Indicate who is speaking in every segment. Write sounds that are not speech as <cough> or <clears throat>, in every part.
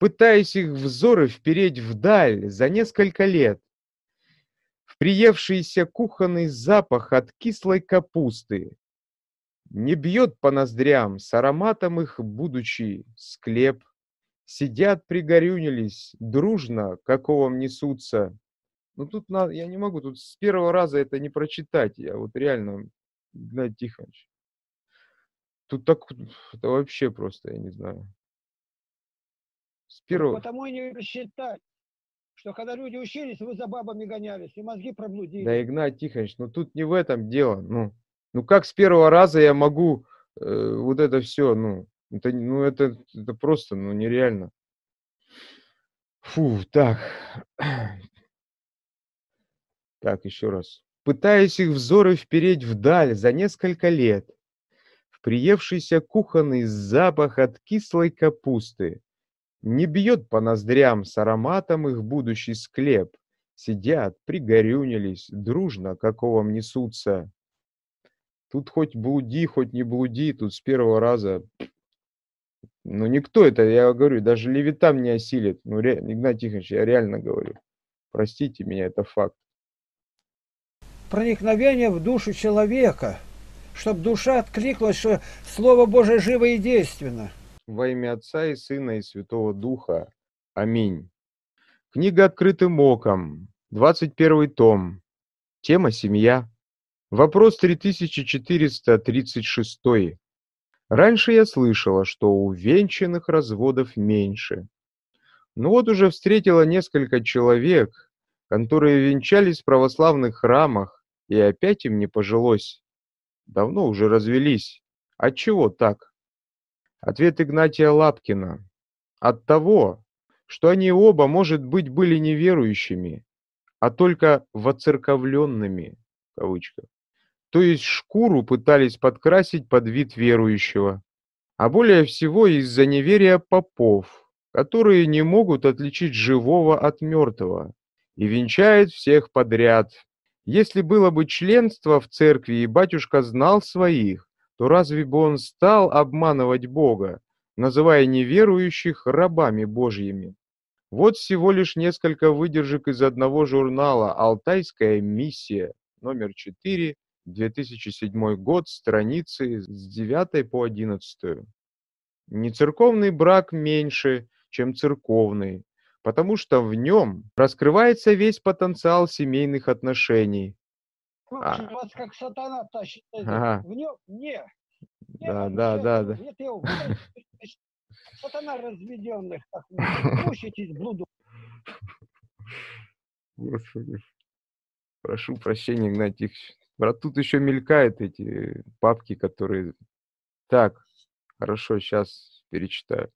Speaker 1: пытаясь их взоры впереть вдаль за несколько лет. В приевшийся кухонный запах от кислой капусты не бьет по ноздрям с ароматом их будучи склеп. Сидят, пригорюнились, дружно, каковом несутся. Ну тут надо, я не могу, тут с первого раза это не прочитать. Я вот реально, Игнать Тихонович. Тут так, это вообще просто, я не знаю. Первый. Потому и не считать, что когда люди учились, вы за бабами гонялись, и мозги проблудили. Да, Игнат Тихонович, ну тут не в этом дело. Ну, ну как с первого раза я могу э, вот это все, ну, это, ну это, это просто, ну, нереально. Фу, так. <clears throat> Так, еще раз. Пытаясь их взоры впереть вдаль за несколько лет, в приевшийся кухонный запах от кислой капусты, не бьет по ноздрям с ароматом их будущий склеп. Сидят, пригорюнились, дружно какого оковам несутся. Тут хоть блуди, хоть не блуди, тут с первого раза... Ну, никто это, я говорю, даже левитам не осилит. Ну, ре... Игнат Тихонович, я реально говорю. Простите меня, это факт. Проникновение в душу человека, чтобы душа откликнулась, что Слово Божие живо и действенно – во имя Отца и Сына и Святого Духа. Аминь. Книга «Открытым оком», 21 том. Тема «Семья». Вопрос 3436. Раньше я слышала, что у венчанных разводов меньше. Но вот уже встретила несколько человек, которые венчались в православных храмах, и опять им не пожилось. Давно уже развелись. Отчего так? Ответ Игнатия Лапкина. От того, что они оба, может быть, были неверующими, а только «воцерковленными», в кавычках. То есть шкуру пытались подкрасить под вид верующего. А более всего из-за неверия попов, которые не могут отличить живого от мертвого и венчает всех подряд. Если было бы членство в церкви, и батюшка знал своих, то разве бы он стал обманывать Бога, называя неверующих рабами Божьими? Вот всего лишь несколько выдержек из одного журнала «Алтайская миссия» номер 4, 2007 год, страницы с 9 по 11. Нецерковный брак меньше, чем церковный, потому что в нем раскрывается весь потенциал семейных отношений, общем, ну, а. вас как сатана тащит. Э, в нем, не. Да, да, да, <laughs> сатана разведенных, как вы, мучитесь блуду. Господи. Прошу прощения, Игнатий Ильич. Брат, тут еще мелькают эти папки, которые... Так, хорошо, сейчас перечитаю.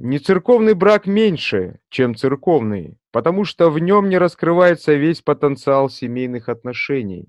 Speaker 1: Нецерковный брак меньше, чем церковный, потому что в нем не раскрывается весь потенциал семейных отношений.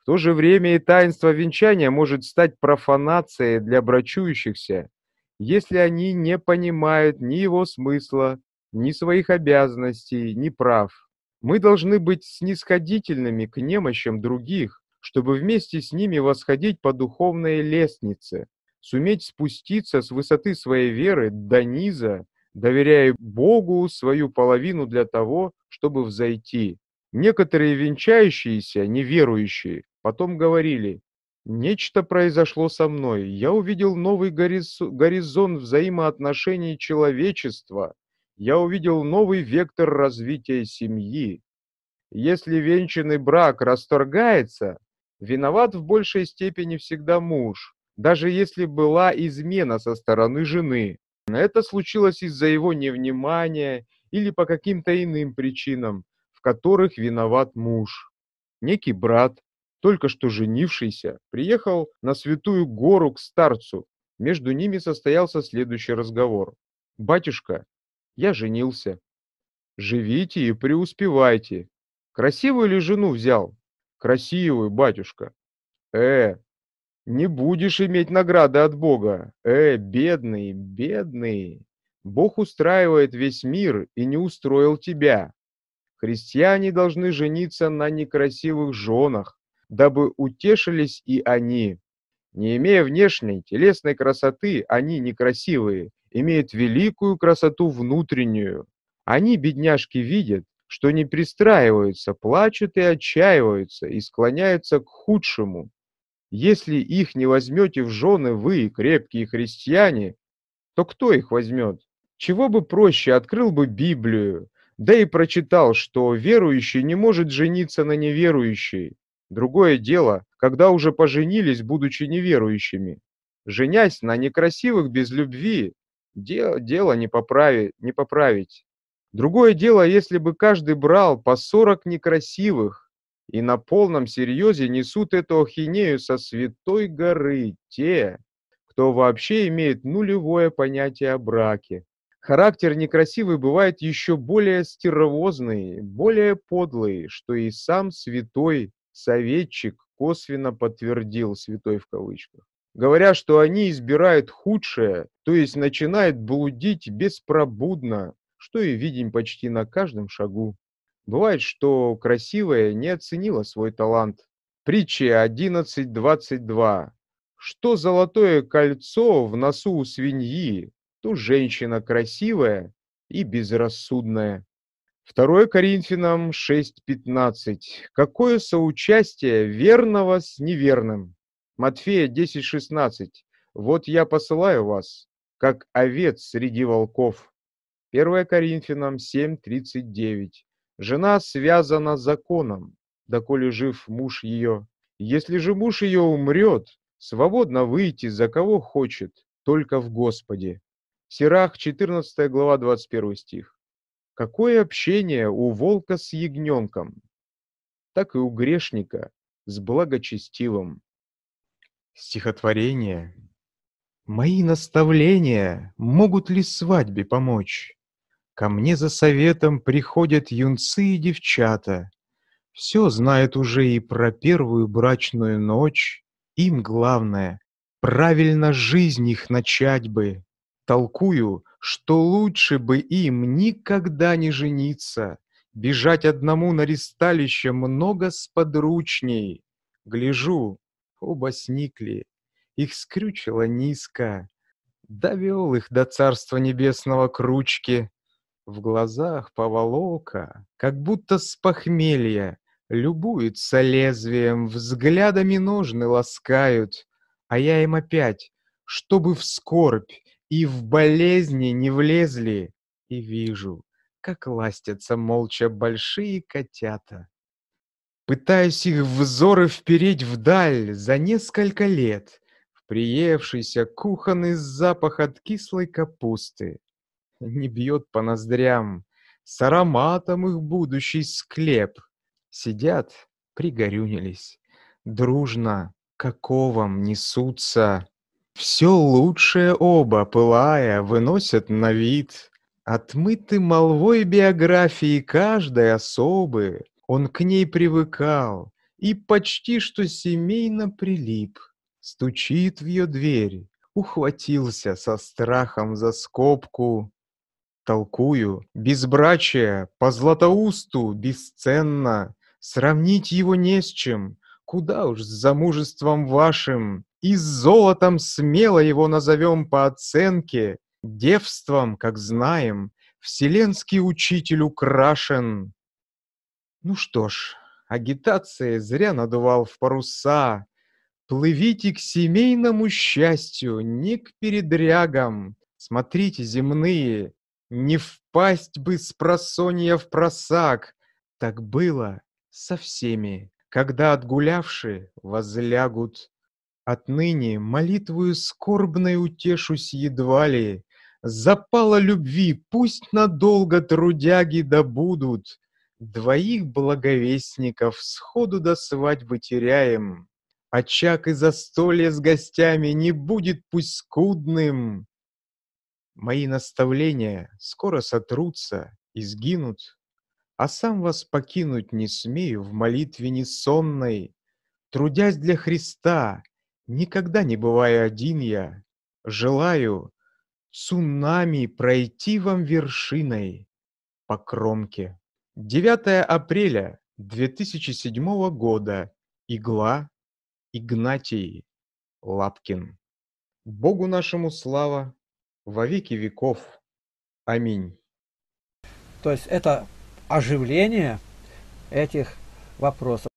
Speaker 1: В то же время и таинство венчания может стать профанацией для брачующихся, если они не понимают ни его смысла, ни своих обязанностей, ни прав. Мы должны быть снисходительными к немощам других, чтобы вместе с ними восходить по духовной лестнице, суметь спуститься с высоты своей веры до низа, доверяя Богу свою половину для того, чтобы взойти. Некоторые венчающиеся, неверующие, потом говорили, «Нечто произошло со мной. Я увидел новый гориз... горизонт взаимоотношений человечества. Я увидел новый вектор развития семьи. Если венчанный брак расторгается, виноват в большей степени всегда муж, даже если была измена со стороны жены. Это случилось из-за его невнимания или по каким-то иным причинам, в которых виноват муж. Некий брат, только что женившийся, приехал на Святую Гору к старцу. Между ними состоялся следующий разговор. «Батюшка, я женился. Живите и преуспевайте. Красивую ли жену взял? Красивую, батюшка. Э, не будешь иметь награды от Бога. Э, бедный, бедный. Бог устраивает весь мир и не устроил тебя. Христиане должны жениться на некрасивых женах, дабы утешились и они. Не имея внешней телесной красоты, они некрасивые, имеют великую красоту внутреннюю. Они, бедняжки, видят, что не пристраиваются, плачут и отчаиваются, и склоняются к худшему, если их не возьмете в жены вы, крепкие христиане, то кто их возьмет? Чего бы проще, открыл бы Библию, да и прочитал, что верующий не может жениться на неверующей. Другое дело, когда уже поженились, будучи неверующими. Женясь на некрасивых без любви, дело дело не, поправи не поправить. Другое дело, если бы каждый брал по 40 некрасивых, и на полном серьезе несут эту ахинею со святой горы те, кто вообще имеет нулевое понятие о браке. Характер некрасивый бывает еще более стервозный, более подлый, что и сам святой советчик косвенно подтвердил святой в кавычках. Говоря, что они избирают худшее, то есть начинают блудить беспробудно, что и видим почти на каждом шагу. Бывает, что красивая не оценила свой талант. Притчи 11.22. Что золотое кольцо в носу у свиньи, то женщина красивая и безрассудная. 2 Коринфянам 6.15. Какое соучастие верного с неверным? Матфея 10.16. Вот я посылаю вас, как овец среди волков. 1 Коринфянам 7.39. Жена связана законом, доколе жив муж ее. Если же муж ее умрет, свободно выйти за кого хочет, только в Господе. Сирах, 14 глава, 21 стих. Какое общение у волка с ягненком, так и у грешника с благочестивым. Стихотворение. Мои наставления могут ли свадьбе помочь? Ко мне за советом приходят юнцы и девчата. Все знают уже и про первую брачную ночь. Им главное — правильно жизнь их начать бы. Толкую, что лучше бы им никогда не жениться. Бежать одному на ресталище много сподручней. Гляжу, оба сникли, их скрючило низко. Довел их до Царства Небесного к ручке, в глазах поволока, как будто с похмелья, Любуются лезвием, взглядами ножны ласкают, А я им опять, чтобы в скорбь и в болезни не влезли, И вижу, как ластятся молча большие котята. Пытаюсь их взоры впереть вдаль за несколько лет — приевшийся кухонный запах от кислой капусты не бьет по ноздрям. С ароматом их будущий склеп. Сидят, пригорюнились, дружно, каковом несутся. Все лучшее оба, пылая, выносят на вид. Отмыты молвой биографии каждой особы, он к ней привыкал и почти что семейно прилип. Стучит в ее дверь, ухватился со страхом за скобку толкую, безбрачие по Златоусту бесценно, сравнить его не с чем, куда уж с замужеством вашим, и с золотом смело его назовем по оценке, девством, как знаем, вселенский учитель украшен. Ну что ж, агитация зря надувал в паруса. Плывите к семейному счастью, не к передрягам. Смотрите земные, не впасть бы с просонья в просак. Так было со всеми, когда отгулявши возлягут. Отныне молитвую скорбной утешусь едва ли. Запала любви пусть надолго трудяги добудут. Двоих благовестников сходу до свадьбы теряем. Очаг и застолье с гостями не будет пусть скудным. Мои наставления скоро сотрутся и сгинут, А сам вас покинуть не смею в молитве несонной. Трудясь для Христа, никогда не бывая один я, Желаю цунами пройти вам вершиной по кромке. 9 апреля 2007 года. Игла. Игнатий Лапкин. Богу нашему слава, во веки веков. Аминь. То есть это оживление этих вопросов.